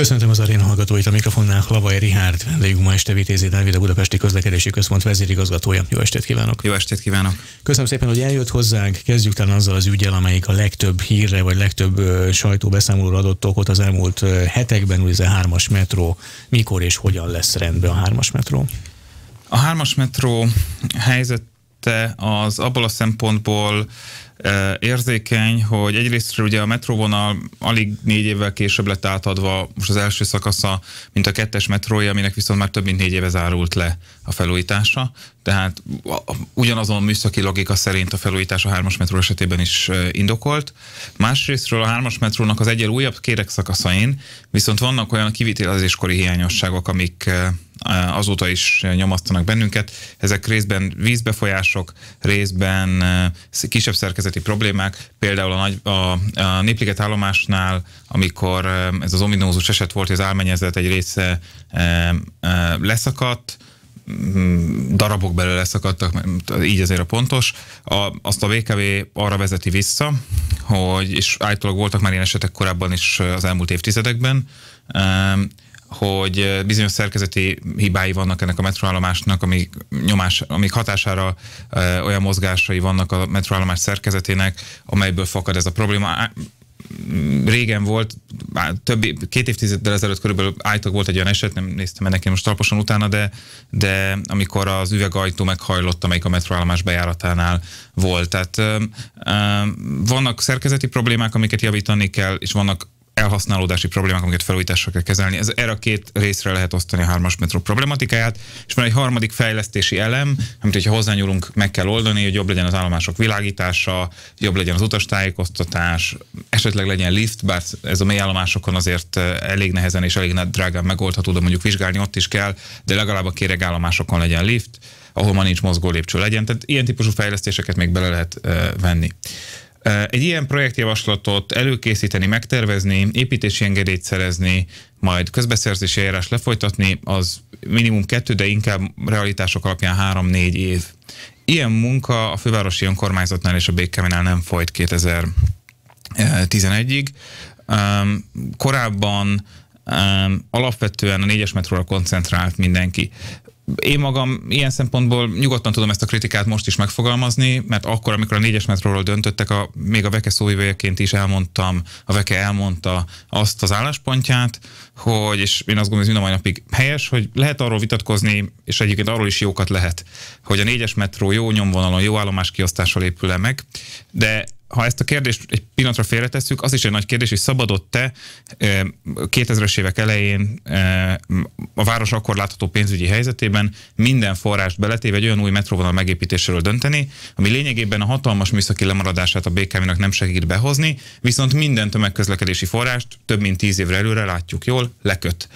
Köszöntöm az aréna hallgatóit a mikrofonnál, Lavai Rihárd, vendégünk ma este Vitézi Dávid, a Budapesti Közlekedési Központ vezérigazgatója. Jó estét kívánok! Jó estét kívánok! Köszönöm szépen, hogy eljött hozzánk. Kezdjük talán azzal az ügyel, amelyik a legtöbb hírre vagy legtöbb sajtóbeszámolóra adott okot az elmúlt hetekben, ugye a hármas metró. Mikor és hogyan lesz rendbe a hármas metró? A hármas metró helyzet az abból a szempontból érzékeny, hogy egyrészt ugye a metróvonal alig négy évvel később lett átadva most az első szakasza, mint a kettes metrója, aminek viszont már több mint négy éve zárult le a felújítása. Tehát ugyanazon műszaki logika szerint a felújítás a hármas metró esetében is indokolt. Másrésztről a hármas metrónak az egyel újabb kérek szakaszain viszont vannak olyan kivitelezéskori hiányosságok, amik Eh, azóta is nyomasztanak bennünket. Ezek részben vízbefolyások, részben eh, kisebb szerkezeti problémák, például a, nagy, a, a Népliget állomásnál, amikor eh, ez az ominózus eset volt, hogy az álmenyezet egy része leszakadt, mm, darabok belőle leszakadtak, így azért a pontos. A, azt a VKV arra vezeti vissza, hogy, és állítólag voltak már ilyen esetek korábban is az elmúlt évtizedekben, hogy bizonyos szerkezeti hibái vannak ennek a metroállomásnak, amik, nyomás, amik hatására ö, olyan mozgásai vannak a metroállomás szerkezetének, amelyből fakad ez a probléma régen volt, többi, két évtizeddel ezelőtt körülbelül álltak volt egy olyan eset, nem néztem ennek én most alaposan utána, de, de amikor az üvegajtó meghajlott, amelyik a metroállomás bejáratánál volt. Tehát ö, ö, vannak szerkezeti problémák, amiket javítani kell, és vannak elhasználódási problémák, amiket felújításra kell kezelni. Ez erre a két részre lehet osztani a hármas metró problematikáját, és van egy harmadik fejlesztési elem, amit, hogyha hozzányúlunk, meg kell oldani, hogy jobb legyen az állomások világítása, jobb legyen az utastájékoztatás, esetleg legyen lift, bár ez a mély állomásokon azért eh, elég nehezen és elég drágán megoldható, de mondjuk vizsgálni ott is kell, de legalább a állomásokon legyen lift, ahol ma nincs mozgó lépcső legyen. Tehát ilyen típusú fejlesztéseket még bele lehet uh, venni. Egy ilyen projektjavaslatot előkészíteni, megtervezni, építési engedélyt szerezni, majd közbeszerzési eljárás lefolytatni, az minimum kettő, de inkább realitások alapján három-négy év. Ilyen munka a fővárosi önkormányzatnál és a Békkeménál nem folyt 2011-ig. Korábban alapvetően a négyes metróra koncentrált mindenki én magam ilyen szempontból nyugodtan tudom ezt a kritikát most is megfogalmazni, mert akkor, amikor a négyes metróról döntöttek, a, még a Veke szóvivőjeként is elmondtam, a Veke elmondta azt az álláspontját, hogy, és én azt gondolom, hogy mind a mai napig helyes, hogy lehet arról vitatkozni, és egyébként arról is jókat lehet, hogy a négyes metró jó nyomvonalon, jó kiosztással épül -e meg, de ha ezt a kérdést egy pillanatra félretesszük, az is egy nagy kérdés, hogy szabadott-e 2000-es évek elején a város akkor látható pénzügyi helyzetében minden forrást beletéve egy olyan új metróvonal megépítéséről dönteni, ami lényegében a hatalmas műszaki lemaradását a BKV-nak nem segít behozni, viszont minden tömegközlekedési forrást több mint 10 évre előre látjuk jól, leköt.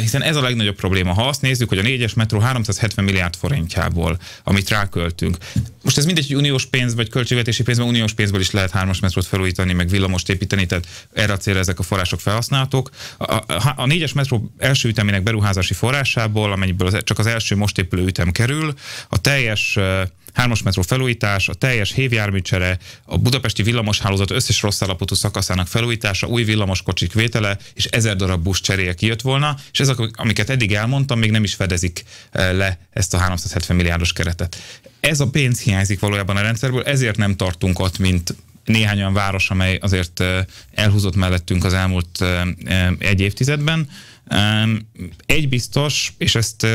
Hiszen ez a legnagyobb probléma. Ha azt nézzük, hogy a 4-es metró 370 milliárd forintjából, amit ráköltünk. Most ez mindegy, hogy uniós pénz, vagy költségvetési pénz, vagy uniós pénzből is le lehet hármas metrót felújítani, meg villamost építeni, tehát erre a célra ezek a források felhasználhatók. A, a, a négyes metró első ütemének beruházási forrásából, amennyiből e, csak az első most épülő ütem kerül, a teljes hármas metró felújítás, a teljes hévjárműcsere, a budapesti villamoshálózat összes rossz állapotú szakaszának felújítása, új villamoskocsik vétele és ezer darab busz cseréje kijött volna, és ezek, amiket eddig elmondtam, még nem is fedezik le ezt a 370 milliárdos keretet. Ez a pénz hiányzik valójában a rendszerből, ezért nem tartunk ott, mint néhány olyan város, amely azért elhúzott mellettünk az elmúlt egy évtizedben. Egy biztos, és ezt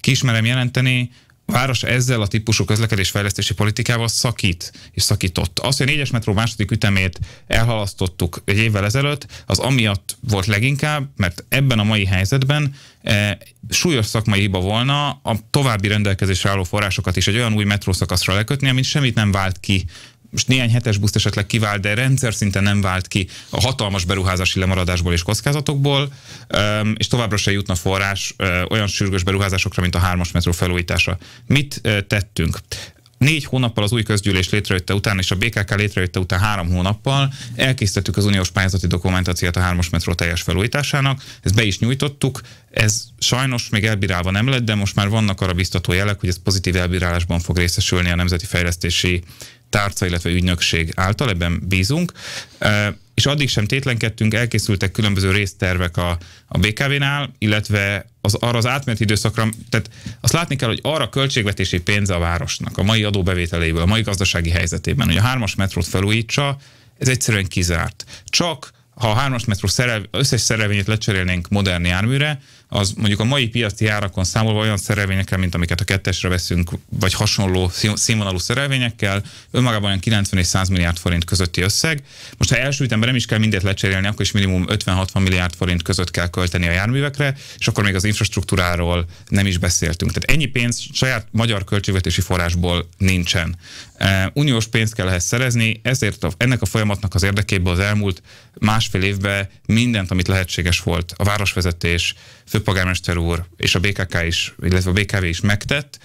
kismerem jelenteni, a város ezzel a típusú közlekedésfejlesztési politikával szakít és szakított. Az, hogy a négyes metró második ütemét elhalasztottuk egy évvel ezelőtt, az amiatt volt leginkább, mert ebben a mai helyzetben e, súlyos szakmai hiba volna a további rendelkezésre álló forrásokat is egy olyan új metrószakaszra lekötni, amit semmit nem vált ki most néhány hetes buszt esetleg kivált, de rendszer szinte nem vált ki a hatalmas beruházási lemaradásból és kockázatokból, és továbbra se jutna forrás olyan sürgős beruházásokra, mint a hármas metró felújítása. Mit tettünk? négy hónappal az új közgyűlés létrejötte után, és a BKK létrejötte után három hónappal elkészítettük az uniós pályázati dokumentációt a hármas metró teljes felújításának, ezt be is nyújtottuk, ez sajnos még elbírálva nem lett, de most már vannak arra biztató jelek, hogy ez pozitív elbírálásban fog részesülni a Nemzeti Fejlesztési tárca, illetve ügynökség által, ebben bízunk. És addig sem tétlenkedtünk, elkészültek különböző résztervek a, a BKV-nál, illetve az, arra az átmeneti időszakra, tehát azt látni kell, hogy arra költségvetési pénze a városnak, a mai adóbevételéből, a mai gazdasági helyzetében, hogy a hármas metrót felújítsa, ez egyszerűen kizárt. Csak ha a hármas metró szerel, összes szerelvényét lecserélnénk modern járműre, az mondjuk a mai piaci árakon számolva olyan szerelvényekkel, mint amiket a kettesre veszünk, vagy hasonló színvonalú szerelvényekkel, önmagában olyan 90 és 100 milliárd forint közötti összeg. Most ha első ütemben nem is kell mindet lecserélni, akkor is minimum 50-60 milliárd forint között kell költeni a járművekre, és akkor még az infrastruktúráról nem is beszéltünk. Tehát ennyi pénz saját magyar költségvetési forrásból nincsen. Eh, uniós pénzt kell ehhez szerezni, ezért a, ennek a folyamatnak az érdekében az elmúlt másfél évben mindent, amit lehetséges volt, a városvezetés, főpolgármester úr és a BKK is, illetve a BKV is megtett.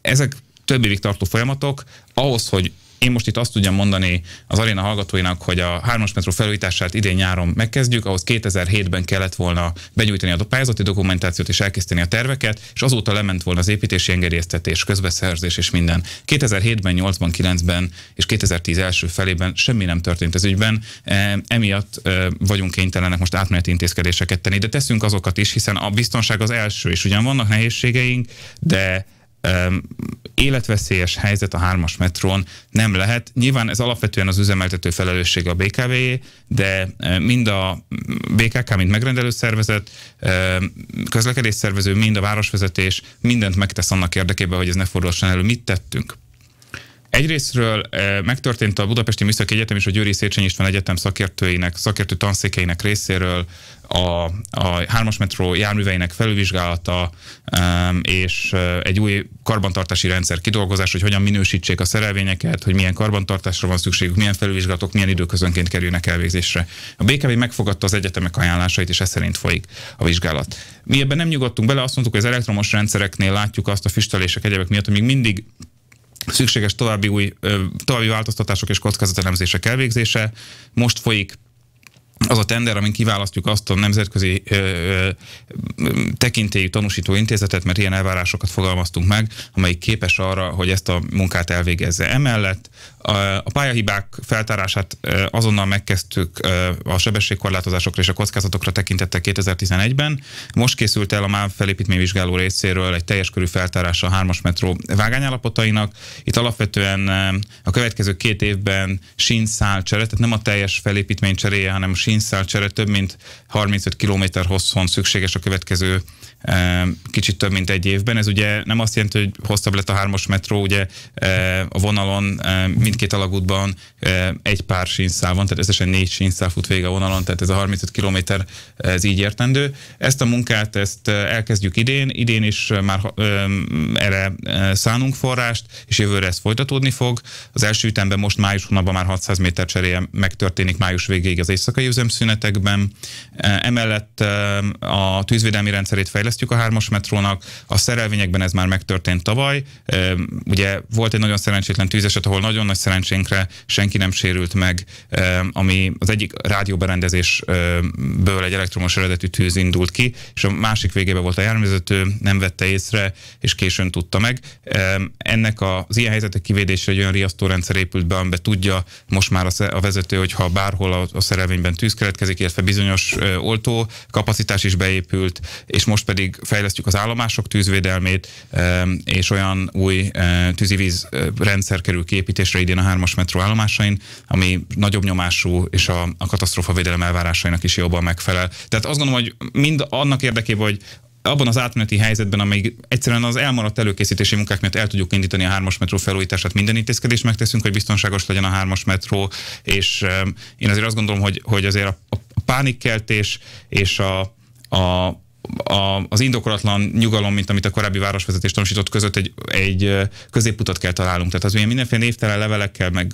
Ezek több évig tartó folyamatok, ahhoz, hogy én most itt azt tudjam mondani az aréna hallgatóinak, hogy a 3 metró felújítását idén nyáron megkezdjük, ahhoz 2007-ben kellett volna benyújtani a pályázati dokumentációt és elkészíteni a terveket, és azóta lement volna az építési engedélyeztetés, közbeszerzés és minden. 2007-ben, 8-ban, 9-ben és 2010 első felében semmi nem történt ez ügyben, e, emiatt e, vagyunk kénytelenek most átmeneti intézkedéseket tenni, de teszünk azokat is, hiszen a biztonság az első, és ugyan vannak nehézségeink, de életveszélyes helyzet a hármas metrón nem lehet. Nyilván ez alapvetően az üzemeltető felelőssége a bkv de e, mind a BKK, mint megrendelő szervezet, e, közlekedés szervező, mind a városvezetés mindent megtesz annak érdekében, hogy ez ne fordulhasson elő. Mit tettünk? Egyrésztről eh, megtörtént a Budapesti Műszaki Egyetem és a Győri Széchenyi István Egyetem szakértőinek, szakértő tanszékeinek részéről a, a hármas metró járműveinek felülvizsgálata és eh, egy új karbantartási rendszer kidolgozás, hogy hogyan minősítsék a szerelvényeket, hogy milyen karbantartásra van szükségük, milyen felülvizsgálatok, milyen időközönként kerülnek elvégzésre. A BKV megfogadta az egyetemek ajánlásait, és ez szerint folyik a vizsgálat. Mi ebben nem nyugodtunk bele, azt mondtuk, hogy az elektromos rendszereknél látjuk azt a füstölések egyebek miatt, hogy még mindig Szükséges további új, további változtatások és kockázatelemzések elvégzése. Most folyik az a tender, amin kiválasztjuk azt a nemzetközi ö, ö, tekintélyű tanúsító intézetet, mert ilyen elvárásokat fogalmaztunk meg, amelyik képes arra, hogy ezt a munkát elvégezze. Emellett a pályahibák feltárását azonnal megkezdtük a sebességkorlátozásokra és a kockázatokra tekintette 2011-ben. Most készült el a MÁV felépítményvizsgáló részéről egy teljes körű feltárása a 3-as metró vágányállapotainak. Itt alapvetően a következő két évben sínszál csere, tehát nem a teljes felépítmény cseréje, hanem sínszál csere több mint 35 km hosszon szükséges a következő kicsit több mint egy évben. Ez ugye nem azt jelenti, hogy hosszabb lett a hármas metró, ugye a vonalon mind mindkét alagútban egy pár sínszál van, tehát összesen négy sínszál fut vége vonalon, tehát ez a 35 km ez így értendő. Ezt a munkát ezt elkezdjük idén, idén is már erre szánunk forrást, és jövőre ez folytatódni fog. Az első ütemben most május hónapban már 600 méter cseréje megtörténik május végéig az éjszakai üzemszünetekben. Emellett a tűzvédelmi rendszerét fejlesztjük a hármas metrónak, a szerelvényekben ez már megtörtént tavaly. Ugye volt egy nagyon szerencsétlen tűzeset, ahol nagyon nagy szerencsénkre senki nem sérült meg, eh, ami az egyik rádióberendezésből egy elektromos eredetű tűz indult ki, és a másik végébe volt a járművezető, nem vette észre, és későn tudta meg. Eh, ennek az ilyen helyzetek kivédése egy olyan riasztórendszer épült be, amiben tudja most már a vezető, hogy ha bárhol a szerelvényben tűz keletkezik, illetve bizonyos eh, oltó kapacitás is beépült, és most pedig fejlesztjük az állomások tűzvédelmét, és olyan új tűzivíz rendszer kerül kiépítésre Szegedén a hármas metró állomásain, ami nagyobb nyomású és a, a katasztrófa védelem elvárásainak is jobban megfelel. Tehát azt gondolom, hogy mind annak érdekében, hogy abban az átmeneti helyzetben, amíg egyszerűen az elmaradt előkészítési munkák miatt el tudjuk indítani a hármas metró felújítását, minden intézkedést megteszünk, hogy biztonságos legyen a hármas metró, és um, én azért azt gondolom, hogy, hogy azért a, a pánikkeltés és a, a a, az indokolatlan nyugalom, mint amit a korábbi városvezetés tanúsított között egy, egy középutat kell találnunk. Tehát az ilyen mindenféle névtelen levelekkel, meg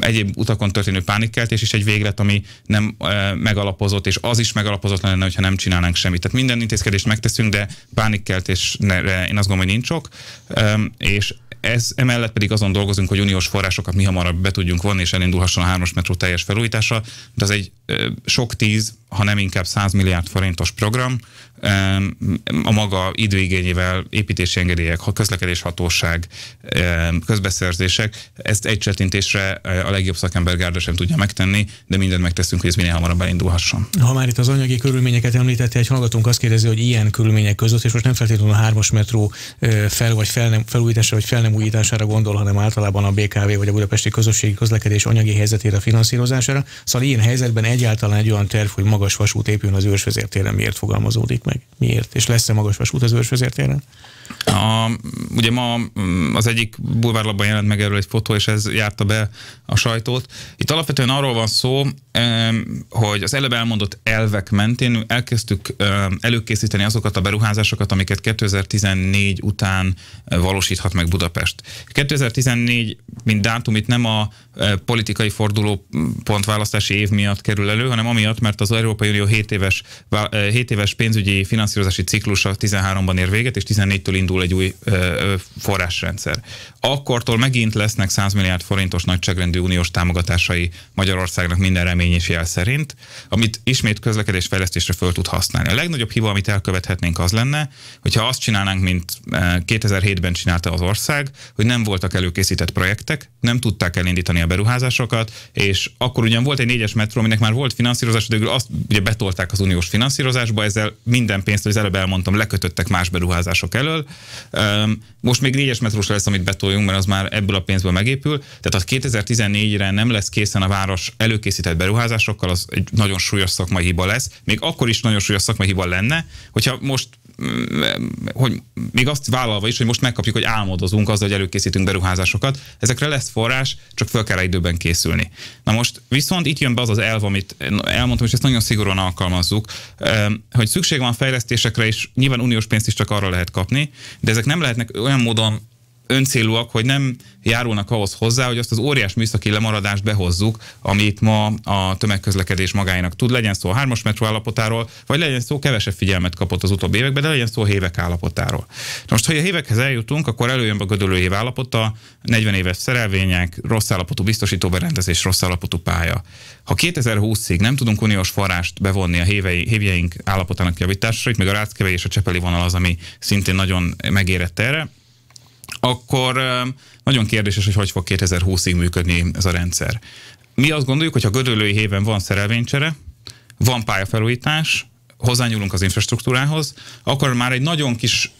egyéb utakon történő pánikkeltés is egy véglet, ami nem e, megalapozott, és az is megalapozott lenne, hogyha nem csinálnánk semmit. Tehát minden intézkedést megteszünk, de pánikkeltésre én azt gondolom, hogy nincs sok, e, és ez, emellett pedig azon dolgozunk, hogy uniós forrásokat mi hamarabb be tudjunk vonni, és elindulhasson a hármas metró teljes felújítása, de az egy e, sok tíz, hanem inkább 100 milliárd forintos program, eh, a maga időigényével építési engedélyek, közlekedéshatóság, eh, közbeszerzések, ezt egy csetintésre eh, a legjobb gárda sem tudja megtenni, de mindent megteszünk, hogy ez minél hamarabb elindulhasson. Ha már itt az anyagi körülményeket említette, egy hallgatónk azt kérdezi, hogy ilyen körülmények között, és most nem feltétlenül a hármas metró fel vagy fel nem, felújítása, vagy fel nem újítására gondol, hanem általában a BKV vagy a budapesti közösségi közlekedés anyagi helyzetére, finanszírozására. Szóval ilyen helyzetben egyáltalán egy olyan terv, hogy magas vasút épüljön az őrsvezértéren, miért fogalmazódik meg? Miért? És lesz-e magas vasút az őrsvezértéren? A, ugye ma mm, az egyik bulvárlapban jelent meg erről egy fotó, és ez járta be a sajtót. Itt alapvetően arról van szó, hogy az előbb elmondott elvek mentén elkezdtük előkészíteni azokat a beruházásokat, amiket 2014 után eh, valósíthat meg Budapest. 2014, mint dátum, itt nem a eh, politikai forduló mm, pontválasztási év miatt kerül elő, hanem amiatt, mert az Európai Unió 7 éves, 7 eh, éves pénzügyi finanszírozási ciklusa 13-ban ér véget, és 14-től indul egy új ö, ö, forrásrendszer. Akkortól megint lesznek 100 milliárd forintos nagyságrendű uniós támogatásai Magyarországnak minden remény és jel szerint, amit ismét közlekedésfejlesztésre föl tud használni. A legnagyobb hiba, amit elkövethetnénk az lenne, hogyha azt csinálnánk, mint 2007-ben csinálta az ország, hogy nem voltak előkészített projektek, nem tudták elindítani a beruházásokat, és akkor ugyan volt egy négyes metró, aminek már volt finanszírozás, de azt ugye betolták az uniós finanszírozásba, ezzel minden pénzt, hogy az előbb elmondtam, lekötöttek más beruházások elől, most még négyes metrós lesz, amit betoljunk, mert az már ebből a pénzből megépül. Tehát a 2014-re nem lesz készen a város előkészített beruházásokkal, az egy nagyon súlyos szakmai hiba lesz. Még akkor is nagyon súlyos szakmai hiba lenne, hogyha most hogy még azt vállalva is, hogy most megkapjuk, hogy álmodozunk azzal, hogy előkészítünk beruházásokat, ezekre lesz forrás, csak fel kell időben készülni. Na most viszont itt jön be az az elv, amit elmondtam, és ezt nagyon szigorúan alkalmazzuk, hogy szükség van fejlesztésekre, és nyilván uniós pénzt is csak arra lehet kapni, de ezek nem lehetnek olyan módon öncélúak, hogy nem járulnak ahhoz hozzá, hogy azt az óriás műszaki lemaradást behozzuk, amit ma a tömegközlekedés magáinak tud. Legyen szó a hármas metró állapotáról, vagy legyen szó kevesebb figyelmet kapott az utóbbi években, de legyen szó a hévek állapotáról. De most, ha a hévekhez eljutunk, akkor előjön a gödölő év állapota, 40 éves szerelvények, rossz állapotú biztosító berendezés, rossz állapotú pálya. Ha 2020-ig nem tudunk uniós forrást bevonni a hévei, hévjeink állapotának javításra, itt meg a Ráckevei és a Csepeli vonal az, ami szintén nagyon megérett erre, akkor nagyon kérdéses, hogy hogy fog 2020-ig működni ez a rendszer. Mi azt gondoljuk, hogy ha Gödöllői héven van szerelvénycsere, van pályafelújítás, hozzányúlunk az infrastruktúrához, akkor már egy nagyon kis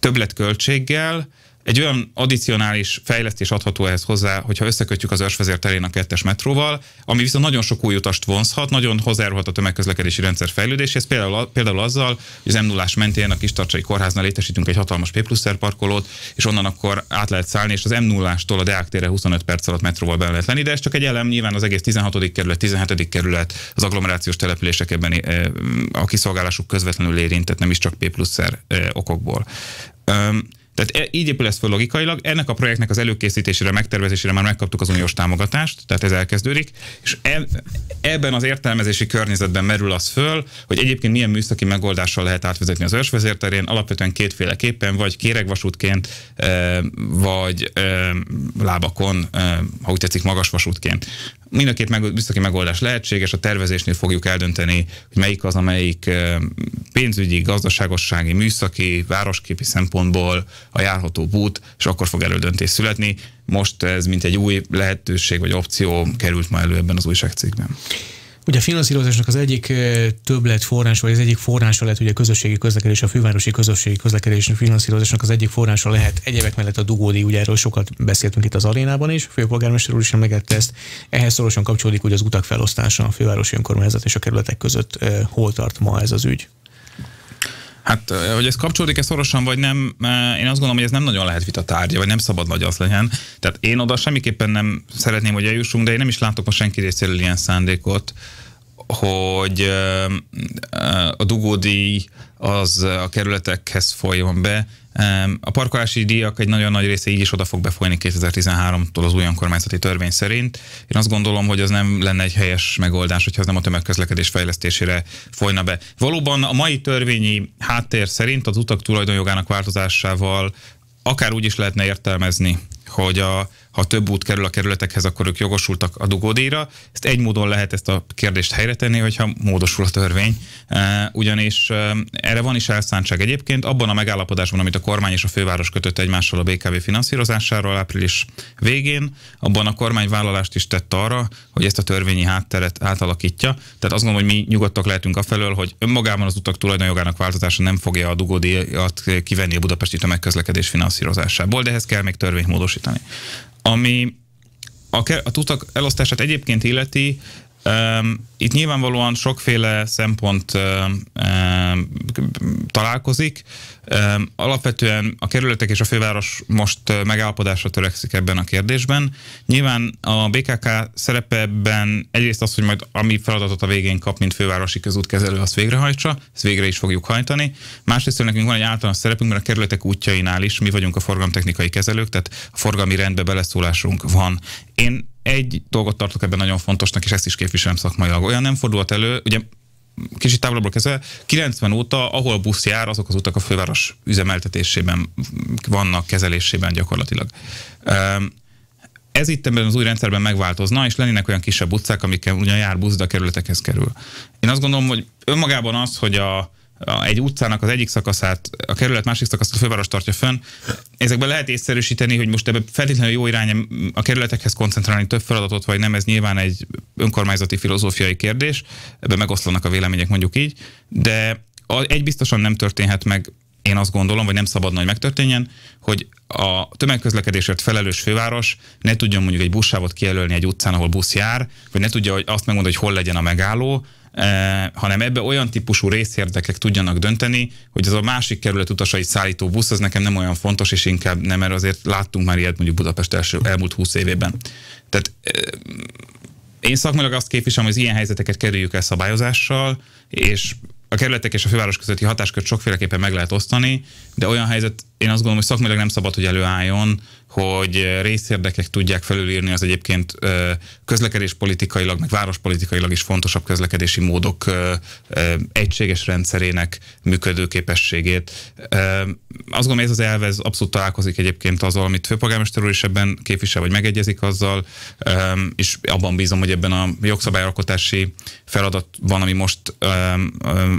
többletköltséggel egy olyan addicionális fejlesztés adható ehhez hozzá, hogyha összekötjük az ősvezér terén a kettes metróval, ami viszont nagyon sok új utast vonzhat, nagyon hozzájárulhat a tömegközlekedési rendszer fejlődéséhez, például, például azzal, hogy az m 0 mentén a Kistarcsai Kórháznál létesítünk egy hatalmas P pluszer parkolót, és onnan akkor át lehet szállni, és az m 0 tól a Deák tére 25 perc alatt metróval be lehet lenni, de ez csak egy elem, nyilván az egész 16. kerület, 17. kerület, az agglomerációs települések ebben eh, a kiszolgálásuk közvetlenül érintett, nem is csak P pluszer eh, okokból. Tehát e, így épül ez fel logikailag. Ennek a projektnek az előkészítésére, megtervezésére már megkaptuk az uniós támogatást, tehát ez elkezdődik, és e, ebben az értelmezési környezetben merül az föl, hogy egyébként milyen műszaki megoldással lehet átvezetni az ősvezérterén, alapvetően kétféleképpen, vagy kéregvasútként, e, vagy e, lábakon, ha úgy tetszik, magasvasútként mind a két meg, megoldás lehetséges, a tervezésnél fogjuk eldönteni, hogy melyik az, amelyik pénzügyi, gazdaságossági, műszaki, városképi szempontból a járható út, és akkor fog elődöntés születni. Most ez mint egy új lehetőség vagy opció került ma elő ebben az újságcikkben. Ugye a finanszírozásnak az egyik eh, többlet forrás, vagy az egyik forrása lehet hogy a közösségi közlekedés, a fővárosi közösségi közlekedés finanszírozásnak az egyik forrása lehet egyebek mellett a dugódi, ugye erről sokat beszéltünk itt az arénában is, a főpolgármester úr is megette ezt. Ehhez szorosan kapcsolódik ugye az utak felosztása a fővárosi önkormányzat és a kerületek között. Eh, hol tart ma ez az ügy? Hát, hogy ez kapcsolódik-e szorosan, vagy nem, én azt gondolom, hogy ez nem nagyon lehet vita tárgya, vagy nem szabad nagy az legyen. Tehát én oda semmiképpen nem szeretném, hogy eljussunk, de én nem is látok a senki részéről ilyen szándékot hogy a dugódíj az a kerületekhez folyjon be. A parkolási díjak egy nagyon nagy része így is oda fog befolyni 2013-tól az új önkormányzati törvény szerint. Én azt gondolom, hogy az nem lenne egy helyes megoldás, hogyha az nem a tömegközlekedés fejlesztésére folyna be. Valóban a mai törvényi háttér szerint az utak tulajdonjogának változásával akár úgy is lehetne értelmezni hogy a, ha több út kerül a kerületekhez, akkor ők jogosultak a dugódíjra. Ezt egy módon lehet ezt a kérdést tenni, hogyha módosul a törvény. E, ugyanis e, erre van is elszántság egyébként. Abban a megállapodásban, amit a kormány és a főváros kötött egymással a BKV finanszírozásáról április végén, abban a kormány vállalást is tett arra, hogy ezt a törvényi hátteret átalakítja. Tehát azt gondolom, hogy mi nyugodtak lehetünk afelől, hogy önmagában az utak tulajdonjogának változása nem fogja a dugódíjat kivenni a budapesti tömegközlekedés finanszírozásából, de ehhez kell még törvénymódosítás megvalósítani. Ami a, a tudtak elosztását egyébként illeti, itt nyilvánvalóan sokféle szempont találkozik. Alapvetően a kerületek és a főváros most megállapodásra törekszik ebben a kérdésben. Nyilván a BKK szerepeben egyrészt az, hogy majd ami feladatot a végén kap, mint fővárosi közútkezelő, azt végrehajtsa, ezt végre is fogjuk hajtani. Másrészt nekünk van egy általános szerepünk, mert a kerületek útjainál is mi vagyunk a forgalomtechnikai kezelők, tehát a forgalmi rendbe beleszólásunk van. Én egy dolgot tartok ebben nagyon fontosnak, és ezt is képviselem szakmailag. Olyan nem fordult elő, ugye kicsit távolabbra kezdve, 90 óta, ahol busz jár, azok az utak a főváros üzemeltetésében vannak, kezelésében gyakorlatilag. Ez itt ebben az új rendszerben megváltozna, és lennének olyan kisebb utcák, amikkel ugyan jár busz, de a kerületekhez kerül. Én azt gondolom, hogy önmagában az, hogy a egy utcának az egyik szakaszát, a kerület másik szakaszát a főváros tartja fönn. Ezekben lehet észszerűsíteni, hogy most ebben feltétlenül jó irány a kerületekhez koncentrálni több feladatot, vagy nem, ez nyilván egy önkormányzati filozófiai kérdés, ebben megoszlanak a vélemények mondjuk így, de egy biztosan nem történhet meg, én azt gondolom, vagy nem szabadna, hogy megtörténjen, hogy a tömegközlekedésért felelős főváros ne tudjon mondjuk egy buszsávot kijelölni egy utcán, ahol busz jár, vagy ne tudja hogy azt megmondani, hogy hol legyen a megálló, Eh, hanem ebbe olyan típusú részérdekek tudjanak dönteni, hogy az a másik kerület utasai szállító busz, az nekem nem olyan fontos, és inkább nem, mert azért láttunk már ilyet mondjuk Budapest első, elmúlt 20 évében. Tehát eh, én szakmailag azt képviselem, hogy az ilyen helyzeteket kerüljük el szabályozással, és a kerületek és a főváros közötti hatáskört sokféleképpen meg lehet osztani, de olyan helyzet, én azt gondolom, hogy szakmailag nem szabad, hogy előálljon, hogy részérdekek tudják felülírni az egyébként közlekedéspolitikailag, meg várospolitikailag is fontosabb közlekedési módok egységes rendszerének működőképességét. Azt gondolom, ez az elve ez abszolút találkozik egyébként azzal, amit főpolgármester úr is ebben képvisel, vagy megegyezik azzal, és abban bízom, hogy ebben a jogszabályalkotási feladat van, ami most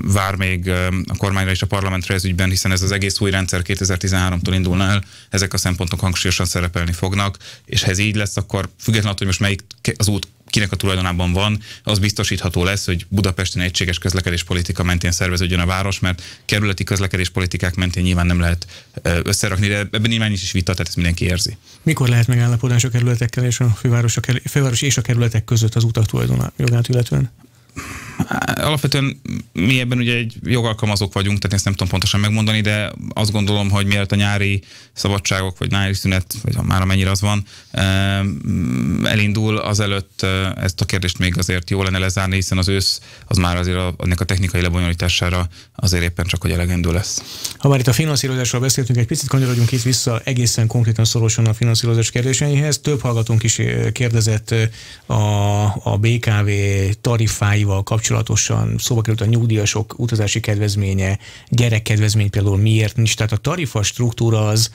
vár még a kormányra és a parlamentre ez ügyben, hiszen ez az egész új rendszer 2013-tól indulna el, ezek a szempontok hangsúlyosan szerepelni fognak, és ha ez így lesz, akkor függetlenül attól, hogy most melyik az út kinek a tulajdonában van, az biztosítható lesz, hogy Budapesten egységes közlekedéspolitika mentén szerveződjön a város, mert kerületi közlekedéspolitikák mentén nyilván nem lehet összerakni, de ebben nyilván is, is vita, tehát ezt mindenki érzi. Mikor lehet megállapodás a kerületekkel és a főváros, a főváros és a kerületek között az utak tulajdonjogát illetően? alapvetően mi ebben ugye egy jogalkalmazók vagyunk, tehát ezt nem tudom pontosan megmondani, de azt gondolom, hogy miért a nyári szabadságok, vagy nyári szünet, vagy már amennyire az van, eh, elindul, azelőtt eh, ezt a kérdést még azért jó lenne lezárni, hiszen az ősz az már azért a, a technikai lebonyolítására azért éppen csak, hogy elegendő lesz. Ha már itt a finanszírozásról beszéltünk, egy picit kanyarodjunk itt vissza egészen konkrétan szorosan a finanszírozás kérdéseihez. Több hallgatónk is eh, kérdezett a, a BKV tarifáival kapcsolatban kapcsolatosan szóba került a nyugdíjasok utazási kedvezménye, gyerekkedvezmény például miért nincs. Tehát a tarifa struktúra az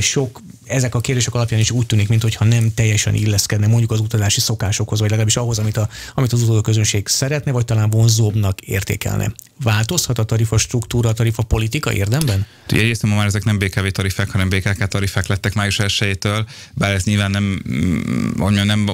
sok ezek a kérdések alapján is úgy tűnik, mintha nem teljesen illeszkedne mondjuk az utazási szokásokhoz, vagy legalábbis ahhoz, amit, a, amit az közönség szeretne, vagy talán vonzóbbnak értékelne. Változhat a tarifa struktúra, a tarifa politika érdemben? Egyrészt ma már ezek nem BKV tarifák, hanem BKK tarifák lettek május 1-től, bár ez nyilván nem, mm, mondjam, nem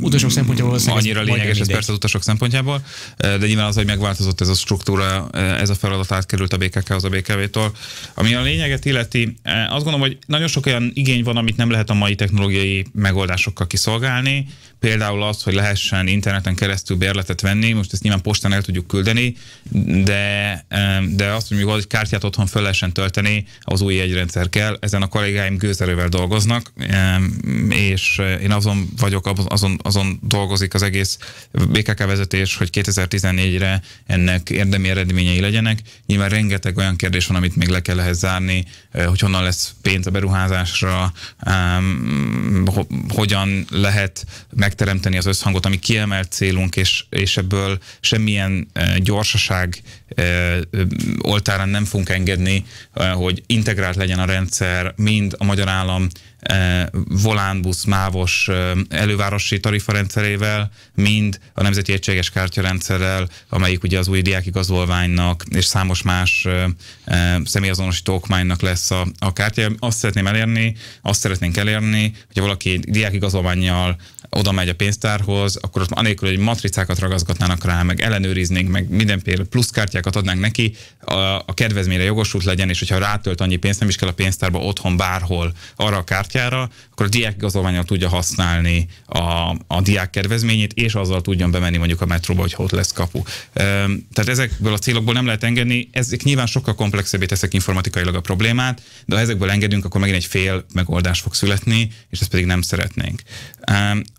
utasok szempontjából annyira lényeges, ez persze az utasok szempontjából, de nyilván az, hogy megváltozott ez a struktúra, ez a feladat átkerült a BKK-hoz a BKV-tól. Ami a lényeget illeti, azt gondolom, hogy nagyon sok olyan igény van, amit nem lehet a mai technológiai megoldásokkal kiszolgálni. Például az, hogy lehessen interneten keresztül bérletet venni, most ezt nyilván postán el tudjuk küldeni, de, de azt, hogy még egy kártyát otthon fel lehessen tölteni, az új egyrendszer kell. Ezen a kollégáim gőzerővel dolgoznak, és én azon vagyok, azon, azon dolgozik az egész BKK vezetés, hogy 2014-re ennek érdemi eredményei legyenek. Nyilván rengeteg olyan kérdés van, amit még le kell ehhez zárni, eh, hogy honnan lesz pénz a beruházás mozgásra, um, ho hogyan lehet megteremteni az összhangot, ami kiemelt célunk, és, és ebből semmilyen uh, gyorsaság uh, oltárán nem fogunk engedni, uh, hogy integrált legyen a rendszer, mind a magyar állam E, volánbusz, mávos e, elővárosi tarifarendszerével, mind a Nemzeti Egységes Kártyarendszerrel, amelyik ugye az új diákigazolványnak és számos más e, személyazonosító okmánynak lesz a, a kártya. Azt szeretném elérni, azt szeretnénk elérni, hogyha valaki diákigazolványjal oda megy a pénztárhoz, akkor ott anélkül, hogy matricákat ragaszgatnának rá, meg ellenőriznénk, meg mindenféle pluszkártyákat adnánk neki, a, a kedvezményre jogosult legyen, és hogyha rátölt annyi pénzt, nem is kell a pénztárba otthon bárhol arra a kártyára, akkor a diák igazolványal tudja használni a, a diák kedvezményét, és azzal tudjon bemenni mondjuk a metróba, hogy ott lesz kapu. Tehát ezekből a célokból nem lehet engedni, ezek nyilván sokkal komplexebbé teszek informatikailag a problémát, de ha ezekből engedünk, akkor megint egy fél megoldás fog születni, és ezt pedig nem szeretnénk.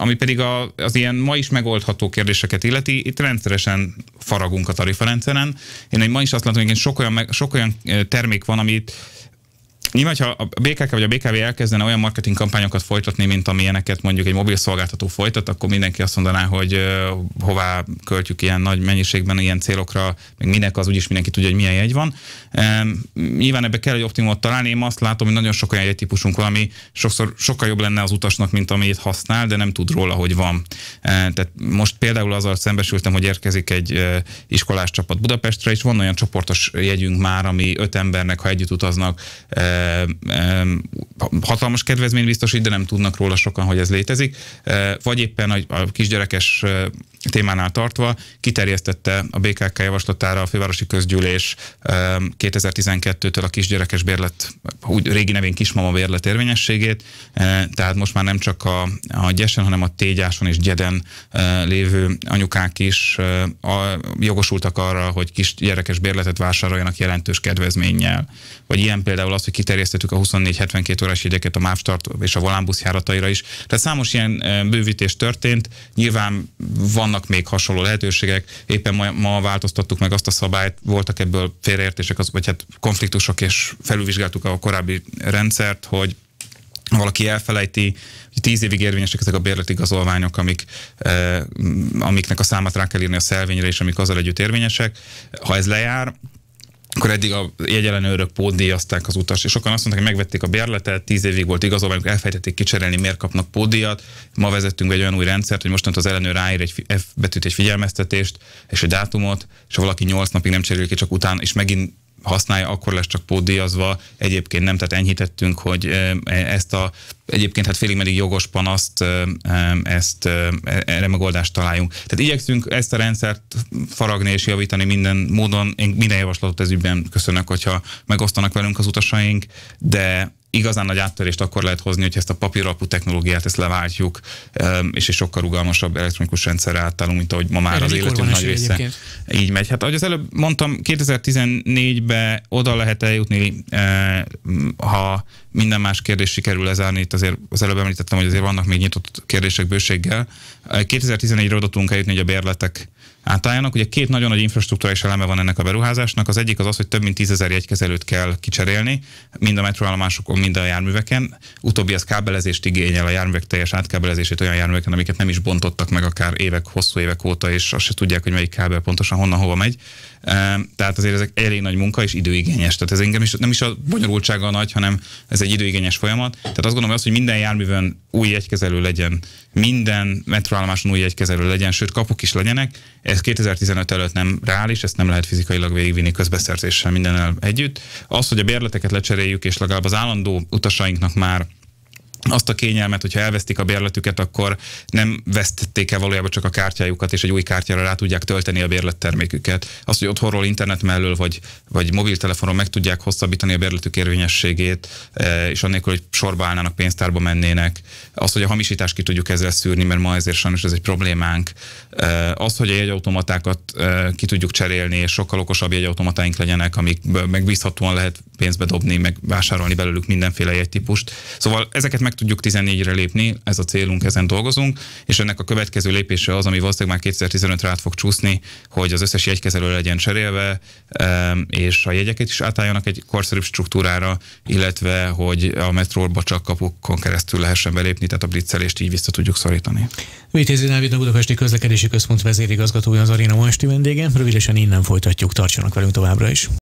Ami pedig a, az ilyen ma is megoldható kérdéseket illeti, itt rendszeresen faragunk a tarifarendszeren. Én ma is azt látom, hogy sok olyan, sok olyan termék van, amit Nyilván, ha a BKK vagy a BKV elkezdene olyan marketing kampányokat folytatni, mint amilyeneket mondjuk egy mobil szolgáltató folytat, akkor mindenki azt mondaná, hogy hová költjük ilyen nagy mennyiségben ilyen célokra, meg minek az úgyis mindenki tudja, hogy milyen jegy van. Nyilván ebbe kell egy optimumot találni. Én azt látom, hogy nagyon sok olyan jegytípusunk van, ami sokszor sokkal jobb lenne az utasnak, mint amit használ, de nem tud róla, hogy van. Tehát most például azzal szembesültem, hogy érkezik egy iskolás csapat Budapestre, és van olyan csoportos jegyünk már, ami öt embernek, ha együtt utaznak, hatalmas kedvezmény biztosít, de nem tudnak róla sokan, hogy ez létezik, vagy éppen a kisgyerekes témánál tartva kiterjesztette a BKK javaslatára a fővárosi közgyűlés 2012-től a kisgyerekes bérlet, úgy régi nevén kismama bérlet érvényességét, tehát most már nem csak a, a gyesen, hanem a tégyáson és gyeden lévő anyukák is a, jogosultak arra, hogy kisgyerekes bérletet vásároljanak jelentős kedvezménnyel. Vagy ilyen például az, hogy kiterjesztette kiterjesztettük a 24-72 órás jegyeket a MÁV és a volánbusz járataira is. Tehát számos ilyen bővítés történt, nyilván vannak még hasonló lehetőségek, éppen ma, ma változtattuk meg azt a szabályt, voltak ebből félreértések, az, vagy hát konfliktusok, és felülvizsgáltuk a korábbi rendszert, hogy valaki elfelejti, hogy tíz évig érvényesek ezek a bérleti igazolványok, amik, eh, amiknek a számát rá kell írni a szelvényre, és amik azzal együtt érvényesek. Ha ez lejár, akkor eddig a jegyelenőrök pótdíjazták az utas, és sokan azt mondták, hogy megvették a bérletet, tíz évig volt amikor elfejtették kicserélni, miért kapnak pótdíjat. Ma vezettünk egy olyan új rendszert, hogy mostantól az ellenőr ráír egy F betűt, egy figyelmeztetést, és egy dátumot, és ha valaki nyolc napig nem cserél ki, csak utána, és megint használja, akkor lesz csak pódiazva. egyébként nem, tehát enyhítettünk, hogy e, ezt a egyébként hát félig meddig jogos panaszt, e, ezt, e, erre megoldást találjunk. Tehát igyekszünk ezt a rendszert faragni és javítani minden módon. Én minden javaslatot ez ügyben köszönök, hogyha megosztanak velünk az utasaink, de igazán nagy áttörést akkor lehet hozni, hogy ezt a papír alapú technológiát ezt leváltjuk, és egy sokkal rugalmasabb elektronikus rendszerre átállunk, mint ahogy ma már Erre az életünk nagy része egyébként. így megy. Hát ahogy az előbb mondtam, 2014 be oda lehet eljutni, eh, ha minden más kérdés sikerül lezárni, itt azért az előbb említettem, hogy azért vannak még nyitott kérdések bőséggel. 2014-re eh, oda tudunk eljutni, hogy a bérletek átálljanak. Ugye két nagyon nagy infrastruktúrális eleme van ennek a beruházásnak. Az egyik az az, hogy több mint tízezer jegykezelőt kell kicserélni, mind a metroállomásokon, mind a járműveken. Utóbbi az kábelezést igényel, a járművek teljes átkábelezését olyan járműveken, amiket nem is bontottak meg akár évek, hosszú évek óta, és azt se tudják, hogy melyik kábel pontosan honnan hova megy. Tehát azért ezek elég nagy munka és időigényes. Tehát ez engem is, nem is a bonyolultsága nagy, hanem ez egy időigényes folyamat. Tehát azt gondolom, hogy az, hogy minden járművön új jegykezelő legyen, minden metroállomáson új jegykezelő legyen, sőt kapuk is legyenek, ez 2015 előtt nem reális, ezt nem lehet fizikailag végigvinni közbeszerzéssel mindennel együtt. Az, hogy a bérleteket lecseréljük, és legalább az állandó utasainknak már azt a kényelmet, hogyha elvesztik a bérletüket, akkor nem vesztették e valójában csak a kártyájukat, és egy új kártyára rá tudják tölteni a bérletterméküket. Azt, hogy otthonról, internet mellől, vagy, vagy mobiltelefonon meg tudják hosszabbítani a bérletük érvényességét, e, és annélkül, hogy sorba állnának, pénztárba mennének. Az, hogy a hamisítást ki tudjuk ezzel szűrni, mert ma ezért sajnos ez egy problémánk. E, az, hogy a jegyautomatákat e, ki tudjuk cserélni, és sokkal okosabb jegyautomatáink legyenek, amik megbízhatóan lehet pénzbe dobni, meg vásárolni belőlük mindenféle jegytípust. Szóval ezeket meg meg tudjuk 14-re lépni, ez a célunk, ezen dolgozunk, és ennek a következő lépése az, ami valószínűleg már 2015-re át fog csúszni, hogy az összes jegykezelő legyen cserélve, és a jegyeket is átálljanak egy korszerűbb struktúrára, illetve hogy a metróba csak kapukon keresztül lehessen belépni, tehát a blitzelést így vissza tudjuk szorítani. Vitézi Dávid, a Budapesti Közlekedési Központ vezérigazgatója az Arena Mosti vendége. Rövidesen innen folytatjuk, tartsanak velünk továbbra is.